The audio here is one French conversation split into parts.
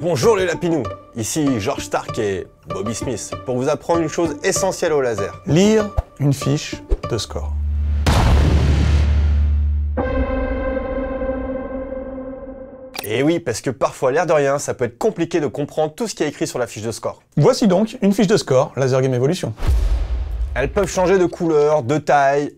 Bonjour les lapinous, ici George Stark et Bobby Smith pour vous apprendre une chose essentielle au laser. Lire une fiche de score. Et eh oui, parce que parfois, l'air de rien, ça peut être compliqué de comprendre tout ce qui est écrit sur la fiche de score. Voici donc une fiche de score Laser Game Evolution. Elles peuvent changer de couleur, de taille,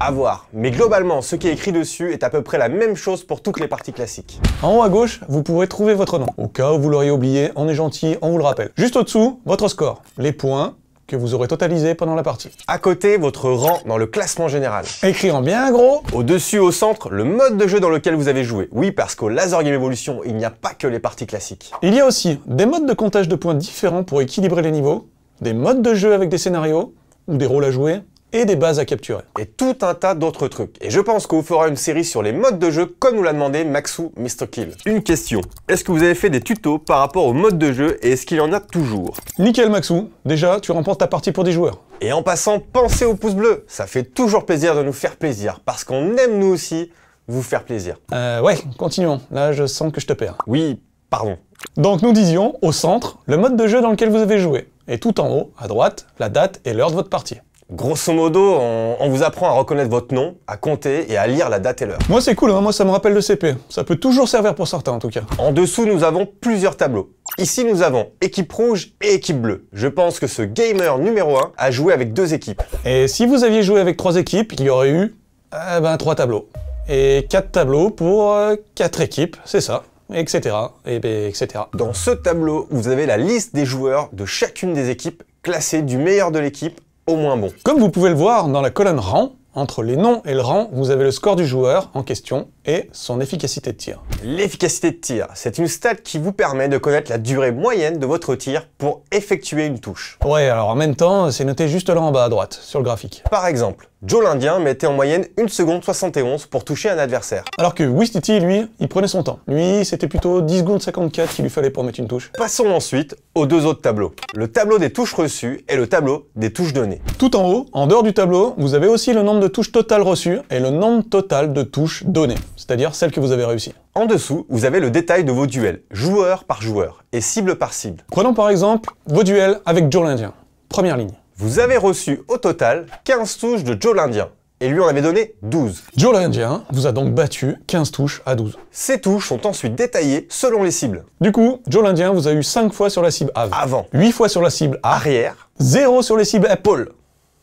à voir. Mais globalement, ce qui est écrit dessus est à peu près la même chose pour toutes les parties classiques. En haut à gauche, vous pourrez trouver votre nom. Au cas où vous l'auriez oublié, on est gentil, on vous le rappelle. Juste au-dessous, votre score, les points que vous aurez totalisés pendant la partie. À côté, votre rang dans le classement général. Écrit en bien gros. Au-dessus, au centre, le mode de jeu dans lequel vous avez joué. Oui, parce qu'au Laser Game Evolution, il n'y a pas que les parties classiques. Il y a aussi des modes de comptage de points différents pour équilibrer les niveaux, des modes de jeu avec des scénarios, ou des rôles à jouer, et des bases à capturer. Et tout un tas d'autres trucs. Et je pense qu'on vous fera une série sur les modes de jeu comme nous l'a demandé Maxou Mr. Kill. Une question. Est-ce que vous avez fait des tutos par rapport aux modes de jeu et est-ce qu'il y en a toujours Nickel Maxou. Déjà, tu remportes ta partie pour 10 joueurs. Et en passant, pensez au pouce bleu. Ça fait toujours plaisir de nous faire plaisir parce qu'on aime nous aussi vous faire plaisir. Euh, ouais, continuons. Là, je sens que je te perds. Oui, pardon. Donc nous disions, au centre, le mode de jeu dans lequel vous avez joué. Et tout en haut, à droite, la date et l'heure de votre partie. Grosso modo, on, vous apprend à reconnaître votre nom, à compter et à lire la date et l'heure. Moi c'est cool, hein. moi ça me rappelle le CP. Ça peut toujours servir pour certains en tout cas. En dessous, nous avons plusieurs tableaux. Ici, nous avons équipe rouge et équipe bleue. Je pense que ce gamer numéro 1 a joué avec deux équipes. Et si vous aviez joué avec trois équipes, il y aurait eu eh ben, trois tableaux. Et quatre tableaux pour euh, quatre équipes, c'est ça etc. Et etc. Ben, Dans ce tableau, vous avez la liste des joueurs de chacune des équipes classées du meilleur de l'équipe moins bon. Comme vous pouvez le voir dans la colonne rang, entre les noms et le rang, vous avez le score du joueur en question et son efficacité de tir. L'efficacité de tir, c'est une stat qui vous permet de connaître la durée moyenne de votre tir pour effectuer une touche. Ouais, alors en même temps, c'est noté juste là en bas à droite, sur le graphique. Par exemple, Joe l'Indien mettait en moyenne 1 seconde 71 pour toucher un adversaire. Alors que Wistiti, lui, il prenait son temps. Lui, c'était plutôt 10 secondes 54 qu'il lui fallait pour mettre une touche. Passons ensuite aux deux autres tableaux. Le tableau des touches reçues et le tableau des touches données. Tout en haut, en dehors du tableau, vous avez aussi le nombre de touches totales reçues et le nombre total de touches données, c'est-à-dire celles que vous avez réussies. En dessous, vous avez le détail de vos duels, joueur par joueur et cible par cible. Prenons par exemple vos duels avec Joe l'Indien. Première ligne. Vous avez reçu au total 15 touches de Joe l'Indien. Et lui en avait donné 12. Joe l'Indien vous a donc battu 15 touches à 12. Ces touches sont ensuite détaillées selon les cibles. Du coup, Joe l'Indien vous a eu 5 fois sur la cible avant, 8 fois sur la cible arrière, 0 sur les cibles épaule.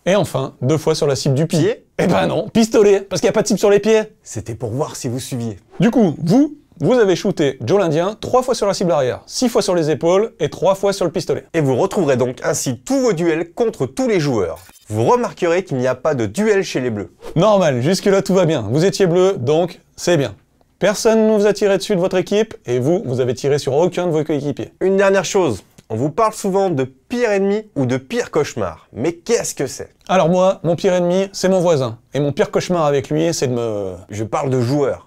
Et enfin, 2 fois sur la cible du pied. Eh ben non, pistolet, parce qu'il n'y a pas de cible sur les pieds. C'était pour voir si vous suiviez. Du coup, vous, vous avez shooté Joe l'Indien 3 fois sur la cible arrière, 6 fois sur les épaules et 3 fois sur le pistolet. Et vous retrouverez donc ainsi tous vos duels contre tous les joueurs. Vous remarquerez qu'il n'y a pas de duel chez les bleus. Normal, jusque-là tout va bien. Vous étiez bleu, donc c'est bien. Personne ne vous a tiré dessus de votre équipe et vous, vous avez tiré sur aucun de vos coéquipiers. Une dernière chose, on vous parle souvent de pire ennemi ou de pire cauchemar. Mais qu'est-ce que c'est Alors moi, mon pire ennemi, c'est mon voisin. Et mon pire cauchemar avec lui, c'est de me... Je parle de joueur.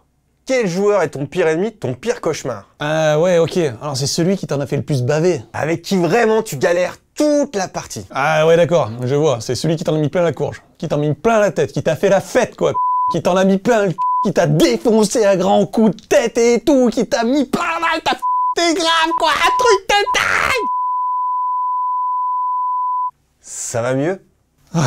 Quel joueur est ton pire ennemi, ton pire cauchemar Ah ouais, ok. Alors c'est celui qui t'en a fait le plus baver. Avec qui vraiment tu galères toute la partie. Ah ouais, d'accord, je vois. C'est celui qui t'en a mis plein la courge, qui t'en a mis plein la tête, qui t'a fait la fête, quoi. Qui t'en a mis plein le qui t'a défoncé à grands coups de tête et tout, qui t'a mis plein mal ta t'es grave, quoi. Un truc de dingue Ça va mieux Ouais.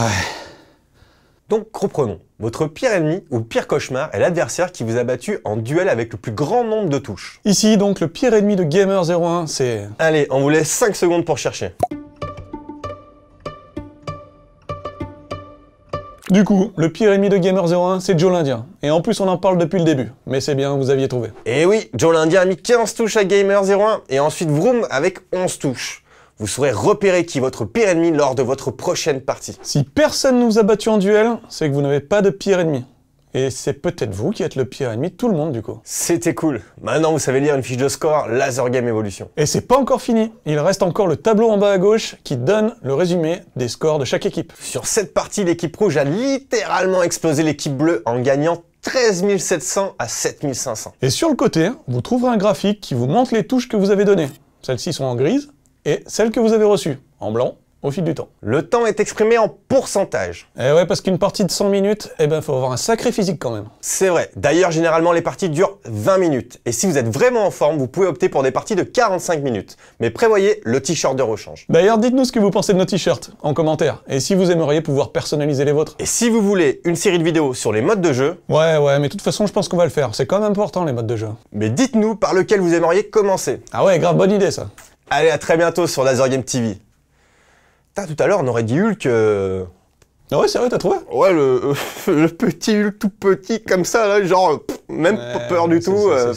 Donc reprenons. Votre pire ennemi ou pire cauchemar est l'adversaire qui vous a battu en duel avec le plus grand nombre de touches. Ici donc le pire ennemi de Gamer01 c'est... Allez, on vous laisse 5 secondes pour chercher. Du coup, le pire ennemi de Gamer01, c'est Joe l'Indien. Et en plus, on en parle depuis le début. Mais c'est bien, vous aviez trouvé. Et eh oui, Joe l'Indien a mis 15 touches à Gamer01, et ensuite Vroom avec 11 touches vous saurez repérer qui est votre pire ennemi lors de votre prochaine partie. Si personne ne vous a battu en duel, c'est que vous n'avez pas de pire ennemi. Et c'est peut-être vous qui êtes le pire ennemi de tout le monde du coup. C'était cool. Maintenant vous savez lire une fiche de score Laser Game Evolution. Et c'est pas encore fini. Il reste encore le tableau en bas à gauche qui donne le résumé des scores de chaque équipe. Sur cette partie, l'équipe rouge a littéralement explosé l'équipe bleue en gagnant 13 700 à 7 500. Et sur le côté, vous trouverez un graphique qui vous montre les touches que vous avez données. Celles-ci sont en grise, et celle que vous avez reçue, en blanc, au fil du temps. Le temps est exprimé en pourcentage. Eh ouais, parce qu'une partie de 100 minutes, eh ben faut avoir un sacré physique quand même. C'est vrai. D'ailleurs, généralement, les parties durent 20 minutes. Et si vous êtes vraiment en forme, vous pouvez opter pour des parties de 45 minutes. Mais prévoyez le t-shirt de rechange. D'ailleurs, dites-nous ce que vous pensez de nos t-shirts en commentaire. Et si vous aimeriez pouvoir personnaliser les vôtres. Et si vous voulez une série de vidéos sur les modes de jeu... Ouais, ouais, mais de toute façon, je pense qu'on va le faire. C'est quand même important, les modes de jeu. Mais dites-nous par lequel vous aimeriez commencer. Ah ouais, grave bonne idée, ça. Allez, à très bientôt sur Laser Game TV. T'as tout à l'heure, on aurait dit Hulk. Euh. Ah ouais, c'est vrai, t'as trouvé Ouais, le, petit Hulk tout petit comme ça, là, genre, même pas peur du tout. Euh.